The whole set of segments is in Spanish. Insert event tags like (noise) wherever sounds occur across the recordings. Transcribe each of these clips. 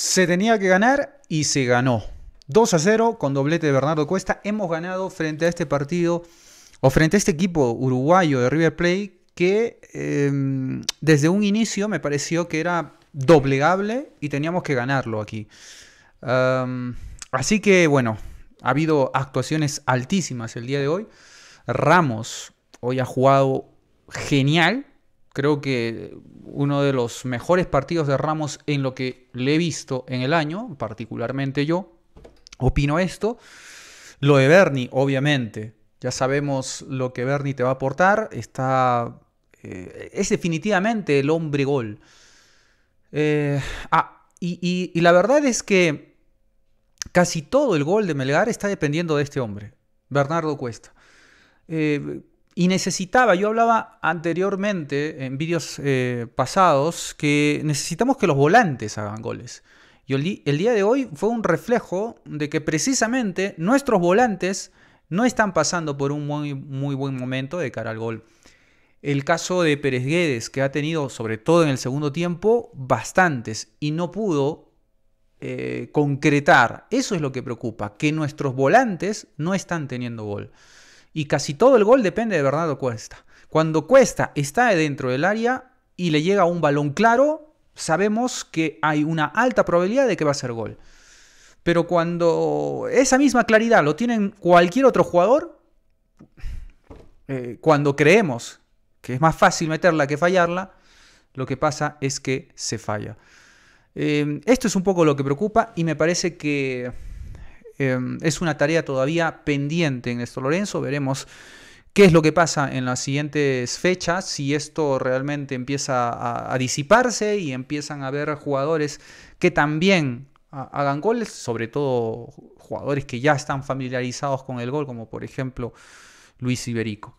Se tenía que ganar y se ganó. 2 a 0 con doblete de Bernardo Cuesta. Hemos ganado frente a este partido o frente a este equipo uruguayo de River Plate que em, desde un inicio me pareció que era doblegable y teníamos que ganarlo aquí. así que bueno, ha habido actuaciones altísimas el día de hoy. Ramos hoy ha jugado genial, creo que uno de los mejores partidos de Ramos en lo que le he visto en el año, particularmente yo, opino esto. Lo de Bernie, obviamente, ya sabemos lo que Bernie te va a aportar, está, eh, es definitivamente el hombre gol. Eh, ah, y, y la verdad es que casi todo el gol de Melgar está dependiendo de este hombre, Bernardo Cuesta. Eh, y necesitaba, yo hablaba anteriormente en vídeos eh, pasados, que necesitamos que los volantes hagan goles. Y el, día de hoy fue un reflejo de que precisamente nuestros volantes no están pasando por un muy, muy buen momento de cara al gol. El caso de Pérez Guedes, que ha tenido, sobre todo en el segundo tiempo, bastantes y no pudo eh, concretar. Eso es lo que preocupa, que nuestros volantes no están teniendo gol. Y casi todo el gol depende de Bernardo Cuesta. Cuando Cuesta está dentro del área y le llega un balón claro, sabemos que hay una alta probabilidad de que va a ser gol. Pero cuando esa misma claridad lo tiene cualquier otro jugador, eh, cuando creemos que es más fácil meterla que fallarla, lo que pasa es que se falla. Eh, esto es un poco lo que preocupa y me parece que Em, es una tarea todavía pendiente en esto Lorenzo. Veremos qué es lo que pasa en las siguientes fechas, si esto realmente empieza a, disiparse y empiezan a haber jugadores que también hagan goles, sobre todo jugadores que ya están familiarizados con el gol, como por ejemplo Luis Iberico.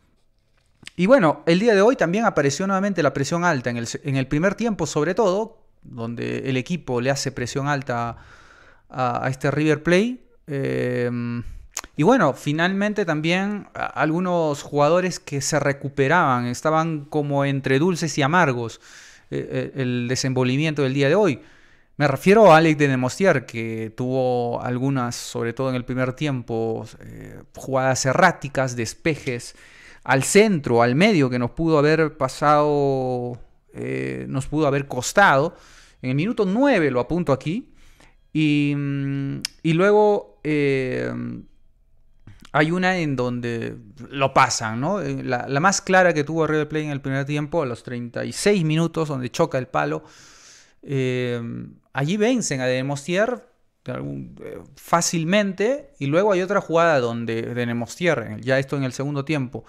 Y bueno, el día de hoy también apareció nuevamente la presión alta, en el, primer tiempo sobre todo, donde el equipo le hace presión alta a, a este River Play, Em, y bueno, finalmente también algunos jugadores que se recuperaban, estaban como entre dulces y amargos eh, eh, el desenvolvimiento del día de hoy. Me refiero a Alex de Nemostier, que tuvo algunas, sobre todo en el primer tiempo, eh, jugadas erráticas, despejes al centro, al medio, que nos pudo haber pasado, nos pudo haber costado. En el minuto 9 lo apunto aquí. Y, mm, y luego Em, hay una en donde lo pasan, ¿no? Eh, la, más clara que tuvo River Play en el primer tiempo, a los 36 minutos, donde choca el palo. Em, allí vencen a Demostier eh, fácilmente y luego hay otra jugada donde Demostier, ya esto en el segundo tiempo,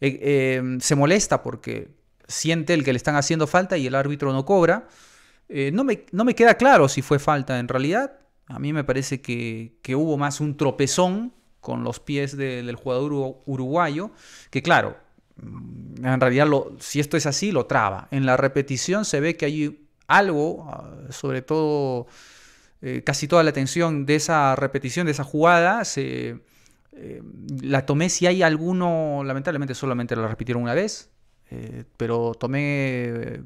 eh, em, se molesta porque siente el que le están haciendo falta y el árbitro no cobra. no, no, me, queda claro si fue falta en realidad. A mí me parece que, hubo más un tropezón con los pies del jugador uruguayo, que claro, mm, en realidad si esto es así, lo traba. En la repetición se ve que hay algo, ah, sobre todo eh, casi toda la atención de esa repetición, de esa jugada, eh, la tomé si hay alguno, lamentablemente solamente la repitieron una vez, eh, pero tomé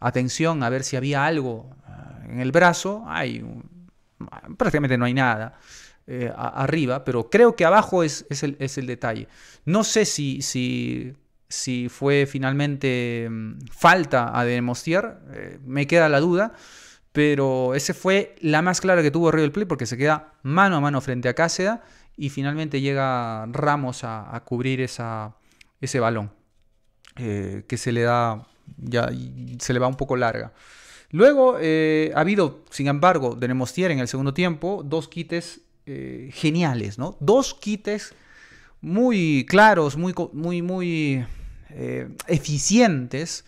atención a ver si había algo ah, en el brazo, hay un prácticamente no hay nada eh, arriba, pero creo que abajo es, el, detalle. No sé si, si, si fue finalmente mm, falta a Demostier, eh, me queda la duda, pero esa fue la más clara que tuvo River Plate porque se queda mano a mano frente a Cáceres y finalmente llega Ramos a, cubrir esa, ese balón eh, que se le da, ya se le va un poco larga. Luego eh, ha habido, sin embargo, de Nemostier en el segundo tiempo, dos quites eh, geniales, ¿no? Dos quites muy claros, muy, muy, muy eh, eficientes.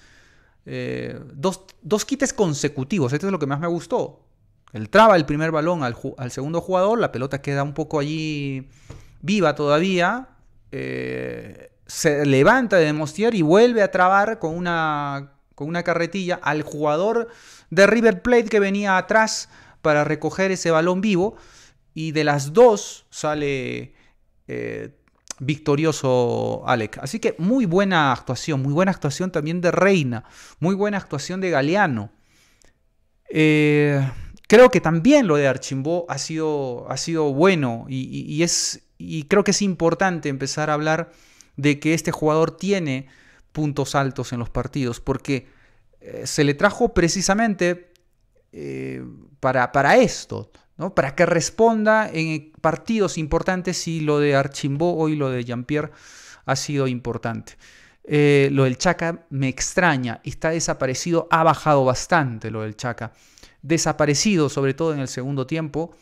dos, quites consecutivos, esto es lo que más me gustó. Él traba el primer balón al, segundo jugador, la pelota queda un poco allí viva todavía. se levanta de Mostier y vuelve a trabar con una con una carretilla al jugador de River Plate que venía atrás para recoger ese balón vivo. Y de las dos sale eh, victorioso Alec. Así que muy buena actuación, muy buena actuación también de Reina, muy buena actuación de Galeano. Eh, creo que también lo de Archimbó ha sido, ha sido bueno es, y creo que es importante empezar a hablar de que este jugador tiene puntos altos en los partidos, porque eh, se le trajo precisamente eh, para, para esto, para que responda en partidos importantes y lo de Archimbó y lo de Jean-Pierre ha sido importante. Eh, lo del Chaca me extraña, está desaparecido, ha bajado bastante lo del Chaca. Desaparecido, sobre todo en el segundo tiempo,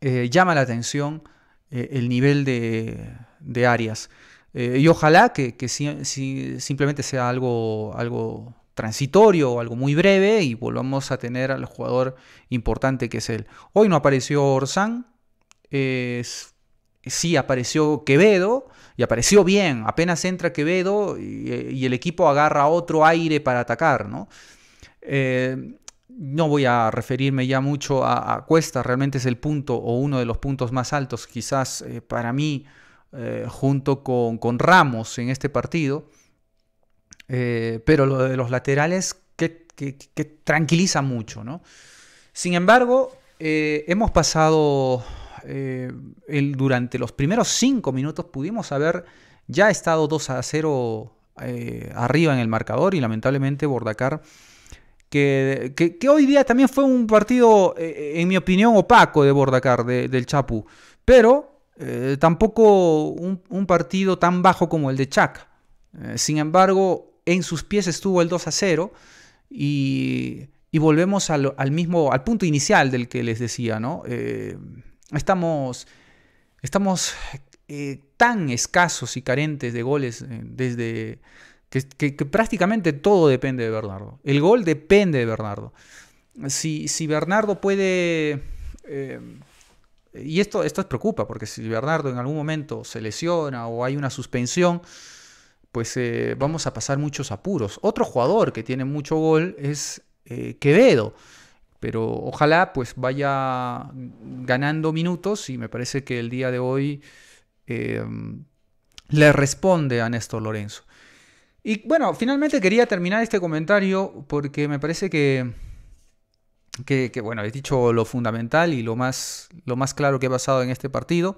llama la atención el nivel de, de Arias. Eh, y ojalá que, si, simplemente sea algo, algo transitorio o algo muy breve y volvamos a tener al jugador importante que es él. Hoy no apareció Orsán, sí apareció Quevedo y apareció bien, apenas entra Quevedo y, el equipo agarra otro aire para atacar, ¿no? Eh, voy a referirme ya mucho a, Cuesta, realmente es el punto o uno de los puntos más altos, quizás eh, para mí eh, junto con, Ramos en este partido. Eh, pero lo de los laterales que, tranquiliza mucho, ¿no? Sin embargo, eh, hemos pasado durante los primeros cinco minutos, pudimos haber ya estado 2 a 0 arriba en el marcador y lamentablemente Bordacar que, hoy día también fue un partido, en mi opinión, opaco de Bordacar, del Chapu. Pero eh, tampoco un, partido tan bajo como el de chac. Eh, sin embargo, en sus pies estuvo el 2 a 0 y, volvemos al, mismo, al punto inicial del que les decía, ¿no? Eh, estamos, estamos tan escasos y carentes de goles desde que, prácticamente todo depende de Bernardo. El gol depende de Bernardo. Si, si Bernardo puede y esto, esto preocupa, porque si Bernardo en algún momento se lesiona o hay una suspensión, pues eh, vamos a pasar muchos apuros. Otro jugador que tiene mucho gol es eh, Quevedo, pero ojalá pues vaya ganando minutos y me parece que el día de hoy eh, le responde a Néstor Lorenzo. Y bueno, finalmente quería terminar este comentario porque me parece que que, bueno, he dicho lo fundamental y lo más, lo más claro que ha pasado en este partido.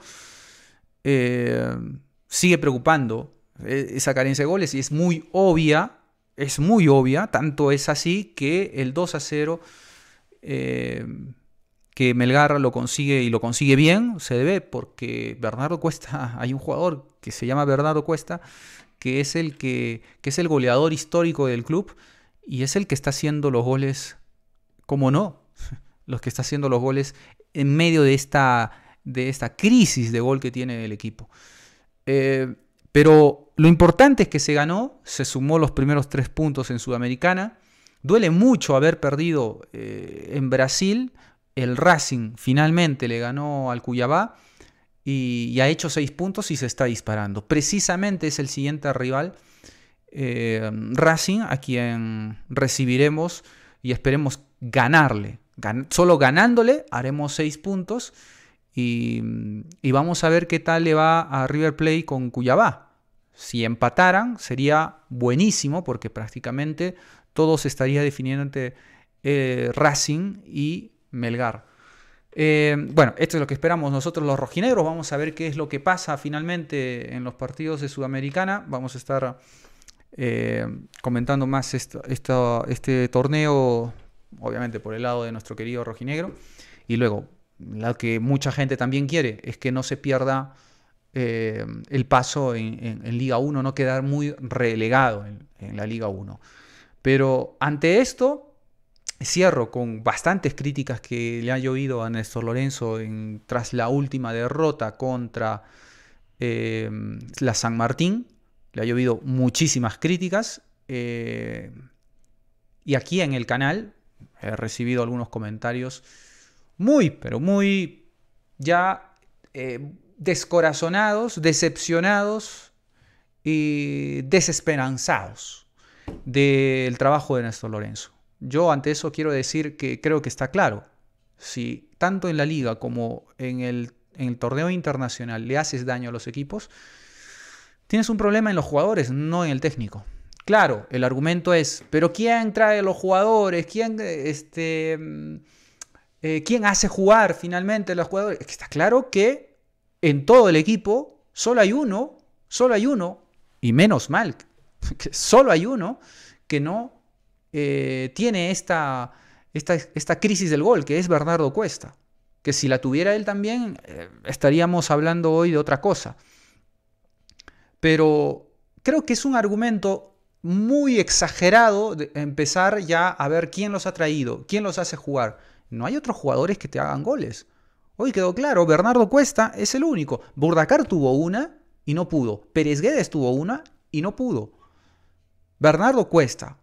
Eh, sigue preocupando eh, esa carencia de goles y es muy obvia, es muy obvia, tanto es así que el 2 a 0 eh, que Melgarra lo consigue y lo consigue bien, se debe porque Bernardo Cuesta, (laughs) hay un jugador que se llama Bernardo Cuesta, que es el que, que es el goleador histórico del club y es el que está haciendo los goles ¿Cómo no? Los que está haciendo los goles en medio de esta, de esta crisis de gol que tiene el equipo. Eh, pero lo importante es que se ganó, se sumó los primeros tres puntos en Sudamericana. Duele mucho haber perdido eh, en Brasil. El Racing finalmente le ganó al Cuyabá y, ha hecho seis puntos y se está disparando. Precisamente es el siguiente rival, eh, Racing, a quien recibiremos y esperemos ganarle. solo ganándole haremos 6 puntos y, vamos a ver qué tal le va a River Plate con Cuyabá. Si empataran sería buenísimo porque prácticamente todo se estaría definiendo entre eh, Racing y Melgar. Eh, bueno, esto es lo que esperamos nosotros los rojinegros. Vamos a ver qué es lo que pasa finalmente en los partidos de Sudamericana. Vamos a estar eh, comentando más este torneo obviamente por el lado de nuestro querido rojinegro. Y luego, lo que mucha gente también quiere es que no se pierda eh, el paso en, Liga 1, no quedar muy relegado en, la Liga 1. Pero ante esto, cierro con bastantes críticas que le ha llovido a Néstor Lorenzo tras la última derrota contra eh, la San Martín. Le ha llovido muchísimas críticas. Eh, y aquí en el canal He recibido algunos comentarios muy, pero muy ya eh, descorazonados, decepcionados y desesperanzados del trabajo de Néstor Lorenzo. Yo ante eso quiero decir que creo que está claro. Si tanto en la liga como en el torneo internacional le haces daño a los equipos, tienes un problema en los jugadores, no en el técnico. Claro, el argumento es, pero ¿quién trae los jugadores? ¿Quién, eh, este, mm, eh, hace jugar finalmente a los jugadores? Está claro que en todo el equipo solo hay uno, solo hay uno, y menos mal, (laughs) que solo hay uno que no eh, tiene esta, esta, crisis del gol, que es Bernardo Cuesta. Que si la tuviera él también, estaríamos hablando hoy de otra cosa. Pero creo que es un argumento muy exagerado empezar ya a ver quién los ha traído, quién los hace jugar. No hay otros jugadores que te hagan goles. Hoy quedó claro, Bernardo Cuesta es el único. Burdacar tuvo una y no pudo. Pérez Guedes tuvo una y no pudo. Bernardo Cuesta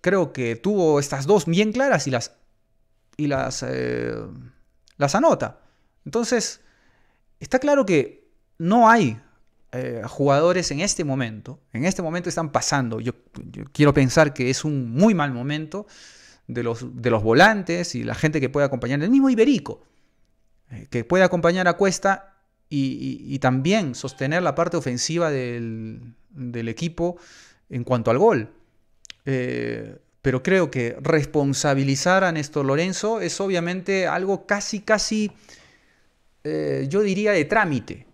creo que tuvo estas dos bien claras y las y las eh, las anota. Entonces, está claro que no hay eh, jugadores en este momento, en este momento están pasando, yo, quiero pensar que es un muy mal momento de los, de los volantes y la gente que puede acompañar, el mismo Iberico, eh, que puede acompañar a Cuesta y, también sostener la parte ofensiva del, equipo en cuanto al gol. Eh, pero creo que responsabilizar a Néstor Lorenzo es obviamente algo casi, casi, yo diría, de trámite.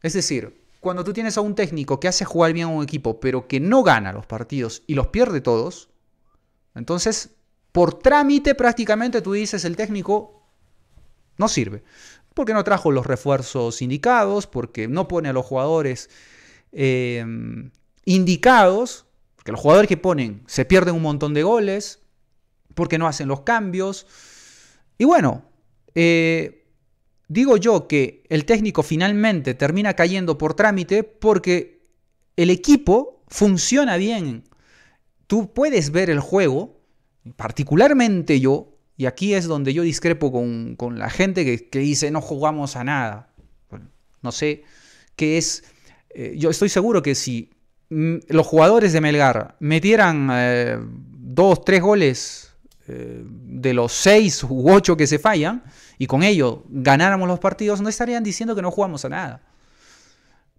Es decir, cuando tú tienes a un técnico que hace jugar bien a un equipo, pero que no gana los partidos y los pierde todos, entonces, por trámite prácticamente tú dices, el técnico no sirve, porque no trajo los refuerzos indicados, porque no pone a los jugadores em, indicados, porque los jugadores que ponen se pierden un montón de goles, porque no hacen los cambios. Y bueno, eh, digo yo que el técnico finalmente termina cayendo por trámite porque el equipo funciona bien. Tú puedes ver el juego, particularmente yo, y aquí es donde yo discrepo con, la gente que, dice no jugamos a nada. no sé qué es. Eh, yo estoy seguro que si mm, los jugadores de Melgar metieran eh, dos, tres goles eh, de los seis u ocho que se fallan, y con ello ganáramos los partidos, no estarían diciendo que no jugamos a nada.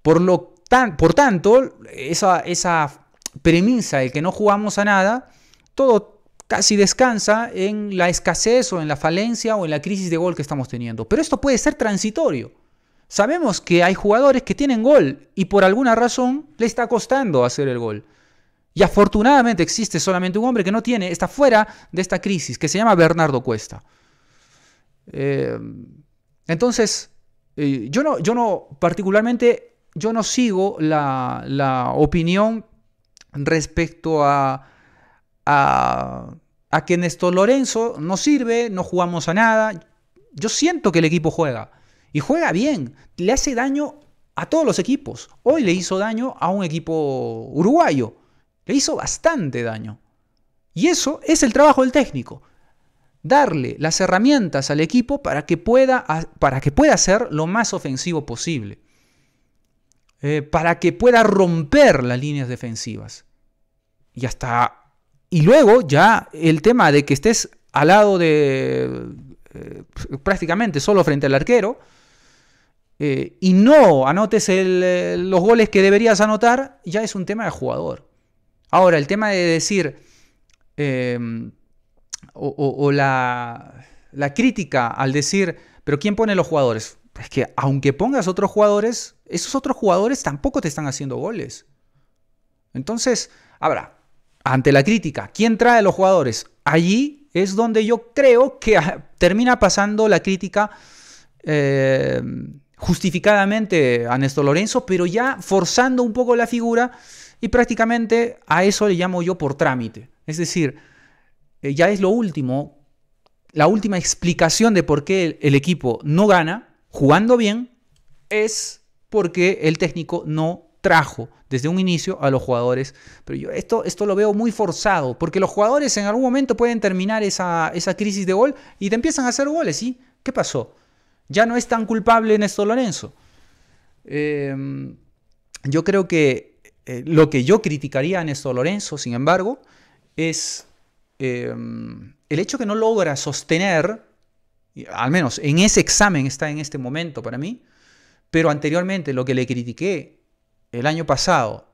Por, lo tan, por tanto, esa, esa premisa de que no jugamos a nada, todo casi descansa en la escasez o en la falencia o en la crisis de gol que estamos teniendo. Pero esto puede ser transitorio. Sabemos que hay jugadores que tienen gol y por alguna razón le está costando hacer el gol. Y afortunadamente existe solamente un hombre que no tiene, está fuera de esta crisis, que se llama Bernardo Cuesta. Eh, entonces, eh, yo, no, yo no, particularmente, yo no sigo la, opinión respecto a, a, a que Néstor Lorenzo no sirve, no jugamos a nada. Yo siento que el equipo juega y juega bien, le hace daño a todos los equipos. Hoy le hizo daño a un equipo uruguayo, le hizo bastante daño. Y eso es el trabajo del técnico darle las herramientas al equipo para que pueda, para que pueda ser lo más ofensivo posible, eh, para que pueda romper las líneas defensivas. Y hasta... Y luego ya el tema de que estés al lado de eh, prácticamente solo frente al arquero eh, y no anotes los goles que deberías anotar, ya es un tema de jugador. Ahora, el tema de decir o, la, crítica al decir, pero ¿quién pone los jugadores? Es que aunque pongas otros jugadores, esos otros jugadores tampoco te están haciendo goles. Entonces, habrá, ante la crítica, ¿quién trae los jugadores? Allí es donde yo creo que ah, termina pasando la crítica eh, justificadamente a Néstor Lorenzo, pero ya forzando un poco la figura y prácticamente a eso le llamo yo por trámite. Es decir, eh, ya es lo último, la última explicación de por qué el, equipo no gana, jugando bien, es porque el técnico no trajo desde un inicio a los jugadores. Pero yo esto, esto lo veo muy forzado, porque los jugadores en algún momento pueden terminar esa, crisis de gol y te empiezan a hacer goles, ¿sí? ¿Qué pasó? Ya no es tan culpable Néstor Lorenzo. Em, yo creo que eh, lo que yo criticaría a Néstor Lorenzo, sin embargo, es Em, el hecho que no logra sostener, al menos en ese examen está en este momento para mí, pero anteriormente lo que le critiqué el año pasado,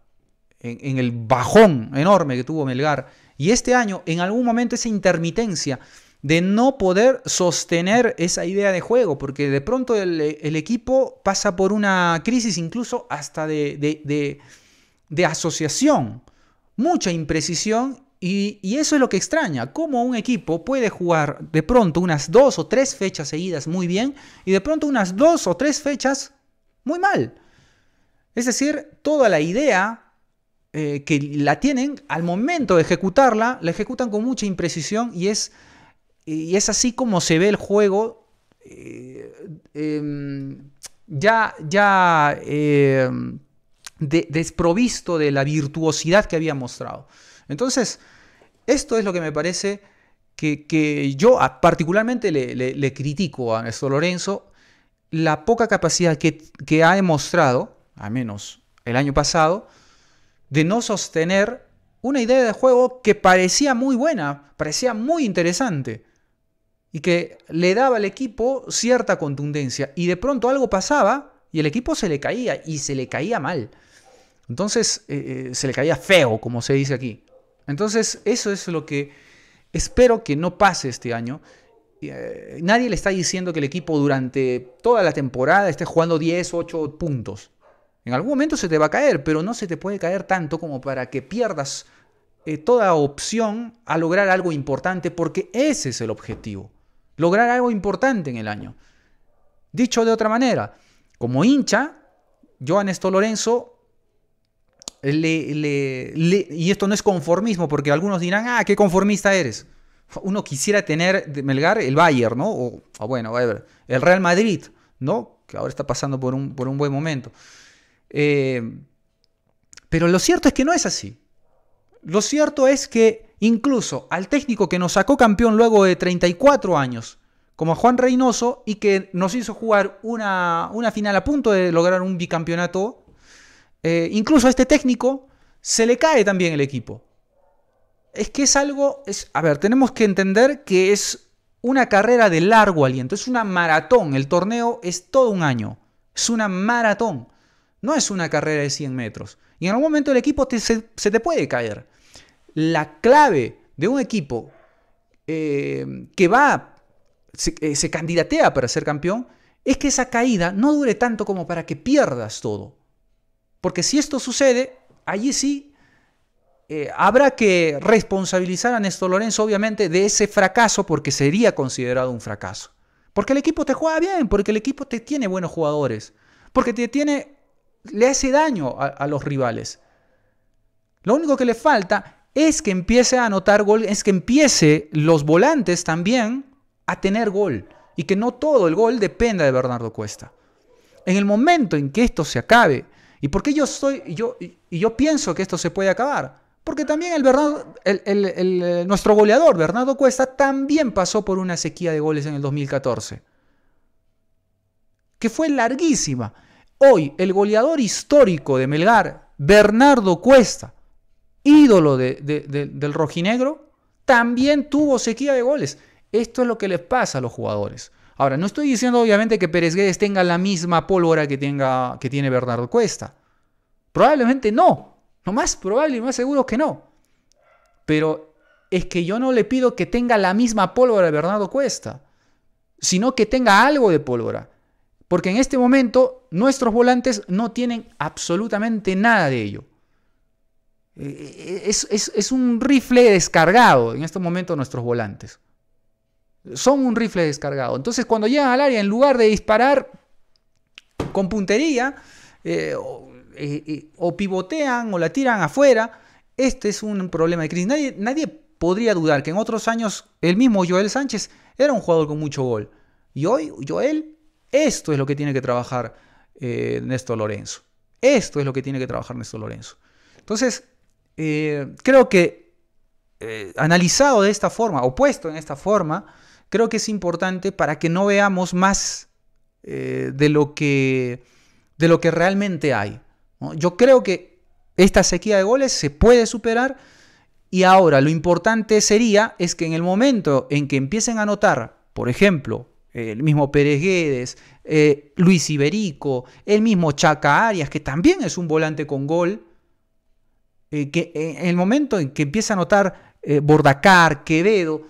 en, el bajón enorme que tuvo Melgar, y este año en algún momento esa intermitencia de no poder sostener esa idea de juego, porque de pronto el, equipo pasa por una crisis incluso hasta de asociación, mucha imprecisión y, eso es lo que extraña, cómo un equipo puede jugar de pronto unas dos o tres fechas seguidas muy bien y de pronto unas dos o tres fechas muy mal. Es decir, toda la idea eh, que la tienen al momento de ejecutarla, la ejecutan con mucha imprecisión y es, y es así como se ve el juego eh, em, ya, ya eh, desprovisto de la virtuosidad que había mostrado. Entonces, esto es lo que me parece que, yo particularmente le, critico a Néstor Lorenzo, la poca capacidad que, ha demostrado, al menos el año pasado, de no sostener una idea de juego que parecía muy buena, parecía muy interesante y que le daba al equipo cierta contundencia y de pronto algo pasaba y el equipo se le caía y se le caía mal. Entonces eh, eh, se le caía feo, como se dice aquí. Entonces, eso es lo que espero que no pase este año. Eh, nadie le está diciendo que el equipo durante toda la temporada esté jugando 10, 8 puntos. En algún momento se te va a caer, pero no se te puede caer tanto como para que pierdas eh, toda opción a lograr algo importante, porque ese es el objetivo. Lograr algo importante en el año. Dicho de otra manera, como hincha, yo Anesto Lorenzo y esto no es conformismo, porque algunos dirán, ah, qué conformista eres. Uno quisiera tener Melgar el Bayern, ¿no? O, bueno, el Real Madrid, ¿no? Que ahora está pasando por un, por un buen momento. Eh, pero lo cierto es que no es así. Lo cierto es que incluso al técnico que nos sacó campeón luego de 34 años, como Juan Reynoso, y que nos hizo jugar una, una final a punto de lograr un bicampeonato eh, incluso a este técnico se le cae también el equipo. Es que es algo, es, a ver, tenemos que entender que es una carrera de largo aliento, es una maratón, el torneo es todo un año, es una maratón, no es una carrera de 100 metros. Y en algún momento el equipo se, te puede caer. La clave de un equipo eh, que va, se, eh, se candidatea para ser campeón, es que esa caída no dure tanto como para que pierdas todo. Porque si esto sucede, allí sí eh, habrá que responsabilizar a Néstor Lorenzo, obviamente, de ese fracaso, porque sería considerado un fracaso. Porque el equipo te juega bien, porque el equipo te tiene buenos jugadores, porque te tiene, le hace daño a los rivales. Lo único que le falta es que empiece a anotar gol, es que empiece los volantes también a tener gol y que no todo el gol dependa de Bernardo Cuesta. En el momento en que esto se acabe, ¿Y por qué yo, yo, yo pienso que esto se puede acabar? Porque también el el, eh, nuestro goleador, Bernardo Cuesta, también pasó por una sequía de goles en el 2014, que fue larguísima. Hoy, el goleador histórico de Melgar, Bernardo Cuesta, ídolo del rojinegro, también tuvo sequía de goles. Esto es lo que les pasa a los jugadores. Ahora, no estoy diciendo obviamente que Pérez Guedes tenga la misma pólvora que, tenga, que tiene Bernardo Cuesta. Probablemente no. Lo más probable y más seguro que no. Pero es que yo no le pido que tenga la misma pólvora de Bernardo Cuesta, sino que tenga algo de pólvora. Porque en este momento nuestros volantes no tienen absolutamente nada de ello. Eh, eh, es, es un rifle descargado en este momento nuestros volantes. Son un rifle descargado. Entonces cuando llegan al área, en lugar de disparar con puntería, eh, eh, eh, o, pivotean o la tiran afuera, este es un problema de crisis. Nadie, podría dudar que en otros años el mismo Joel Sánchez era un jugador con mucho gol. Y hoy Joel, esto es lo que tiene que trabajar Néstor Lorenzo. Esto es lo que tiene que trabajar Néstor Lorenzo. Entonces, creo que analizado de esta forma, o puesto en esta forma, creo que es importante para que no veamos más eh, de, lo que, de lo que realmente hay. Yo creo que esta sequía de goles se puede superar y ahora lo importante sería es que en el momento en que empiecen a notar, por ejemplo, el mismo Pérez Guedes, eh, Luis Iberico, el mismo Chaca Arias, que también es un volante con gol, eh, que en el momento en que empieza a notar Bordacar, Quevedo,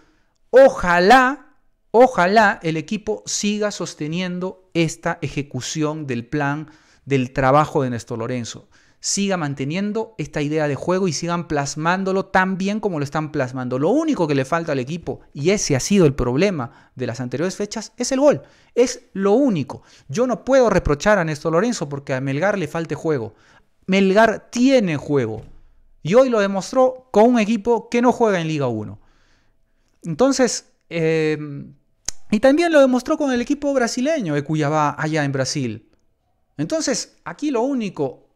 ojalá Ojalá el equipo siga sosteniendo esta ejecución del plan del trabajo de Néstor Lorenzo. Siga manteniendo esta idea de juego y sigan plasmándolo tan bien como lo están plasmando. Lo único que le falta al equipo, y ese ha sido el problema de las anteriores fechas, es el gol. Es lo único. Yo no puedo reprochar a Néstor Lorenzo porque a Melgar le falte juego. Melgar tiene juego. Y hoy lo demostró con un equipo que no juega en Liga 1. Entonces, eh, y también lo demostró con el equipo brasileño de Cuiabá allá en Brasil. Entonces, aquí lo único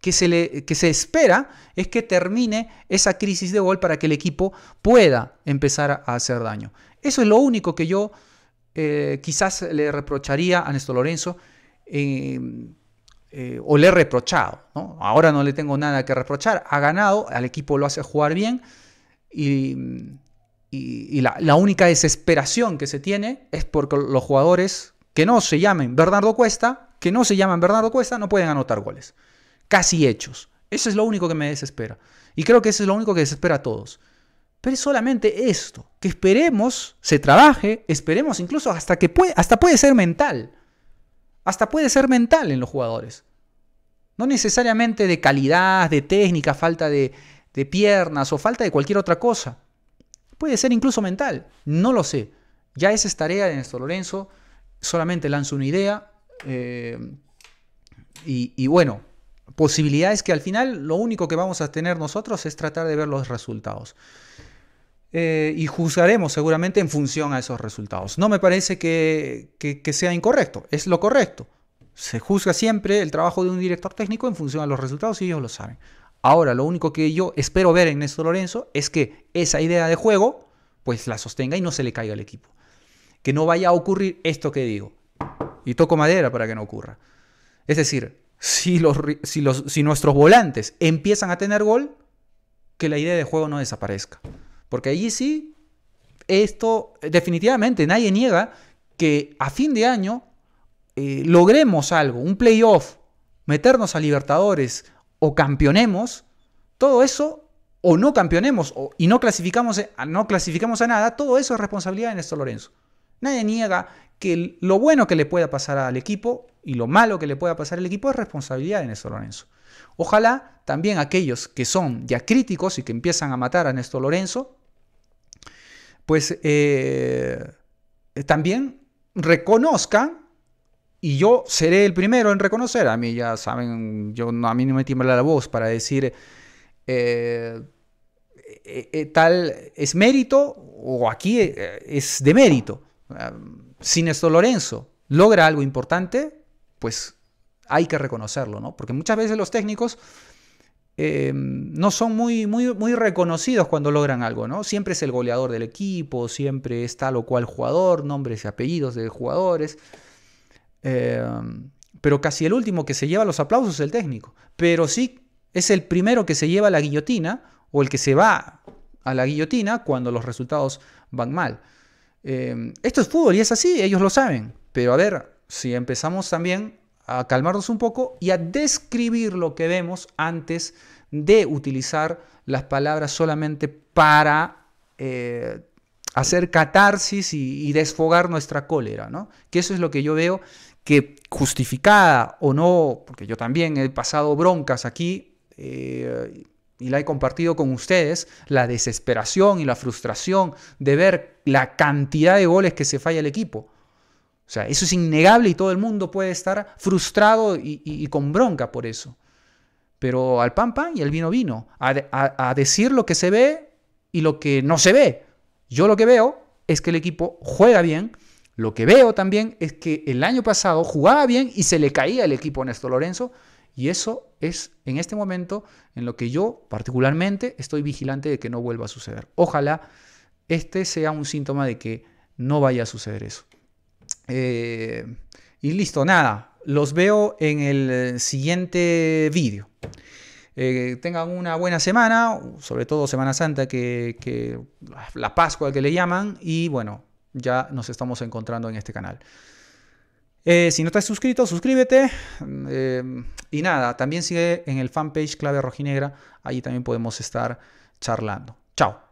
que se, le, que se espera es que termine esa crisis de gol para que el equipo pueda empezar a hacer daño. Eso es lo único que yo eh, quizás le reprocharía a Néstor Lorenzo eh, eh, o le he reprochado. Ahora no le tengo nada que reprochar. Ha ganado, al equipo lo hace jugar bien y y, la, única desesperación que se tiene es porque los jugadores que no se llamen Bernardo Cuesta, que no se llaman Bernardo Cuesta, no pueden anotar goles. Casi hechos. Eso es lo único que me desespera. Y creo que eso es lo único que desespera a todos. Pero es solamente esto, que esperemos, se trabaje, esperemos incluso hasta que puede, hasta puede ser mental. Hasta puede ser mental en los jugadores. No necesariamente de calidad, de técnica, falta de piernas o falta de cualquier otra cosa. Puede ser incluso mental, no lo sé. Ya esa es tarea de Néstor Lorenzo, solamente lanzo una idea. Eh, y, y bueno, posibilidades que al final lo único que vamos a tener nosotros es tratar de ver los resultados. Eh, y juzgaremos seguramente en función a esos resultados. No me parece que, que, sea incorrecto, es lo correcto. Se juzga siempre el trabajo de un director técnico en función a los resultados y ellos lo saben. Ahora, lo único que yo espero ver en Néstor Lorenzo es que esa idea de juego, pues la sostenga y no se le caiga al equipo. Que no vaya a ocurrir esto que digo. Y toco madera para que no ocurra. Es decir, si, los, si, los, si nuestros volantes empiezan a tener gol, que la idea de juego no desaparezca. Porque allí sí, esto definitivamente nadie niega que a fin de año eh, logremos algo, un playoff, meternos a Libertadores, o campeonemos, todo eso, o no campeonemos, o, y no clasificamos, eh, no a nada, todo eso es responsabilidad de Néstor Lorenzo. Nadie niega que lo bueno que le pueda pasar al equipo y lo malo que le pueda pasar al equipo es responsabilidad de Néstor Lorenzo. Ojalá también aquellos que son ya críticos y que empiezan a matar a Néstor Lorenzo, pues eh, también reconozcan y yo seré el primero en reconocer, a mí ya saben, yo, a mí no me tiembla la voz para decir eh, eh, eh, tal es mérito o aquí es de mérito. Ah, si Néstor Lorenzo logra algo importante, pues hay que reconocerlo, ¿no? Porque muchas veces los técnicos no son muy, muy reconocidos cuando logran algo, ¿no? Siempre es el goleador del equipo, siempre es tal o cual jugador, nombres y apellidos de jugadores. Em, pero casi el último que se lleva los aplausos es el técnico. Pero sí es el primero que se lleva la guillotina o el que se va a la guillotina cuando los resultados van mal. Em, esto es fútbol y es así, ellos lo saben. Pero a ver, si empezamos también a calmarnos un poco y a describir lo que vemos antes de utilizar las palabras solamente para eh, hacer catarsis y, y, desfogar nuestra cólera, ¿no? Que eso es lo que yo veo que justificada o no, porque yo también he pasado broncas aquí eh, y la he compartido con ustedes, la desesperación y la frustración de ver la cantidad de goles que se falla el equipo. O sea, eso es innegable y todo el mundo puede estar frustrado y, con bronca por eso. Pero al pan pan y al vino vino, a, a decir lo que se ve y lo que no se ve. Yo lo que veo es que el equipo juega bien, lo que veo también es que el año pasado jugaba bien y se le caía el equipo a Néstor Lorenzo y eso es en este momento en lo que yo particularmente estoy vigilante de que no vuelva a suceder. Ojalá este sea un síntoma de que no vaya a suceder eso. Eh, y listo, nada. Los veo en el eh, siguiente vídeo. Eh, tengan una buena semana, sobre todo Semana Santa, que, que la Pascua que le llaman, y bueno, ya nos estamos encontrando en este canal. Eh, si no estás suscrito, suscríbete. Mm, eh, y nada, también sigue en el fanpage Clave Rojinegra. Ahí también podemos estar charlando. Chao.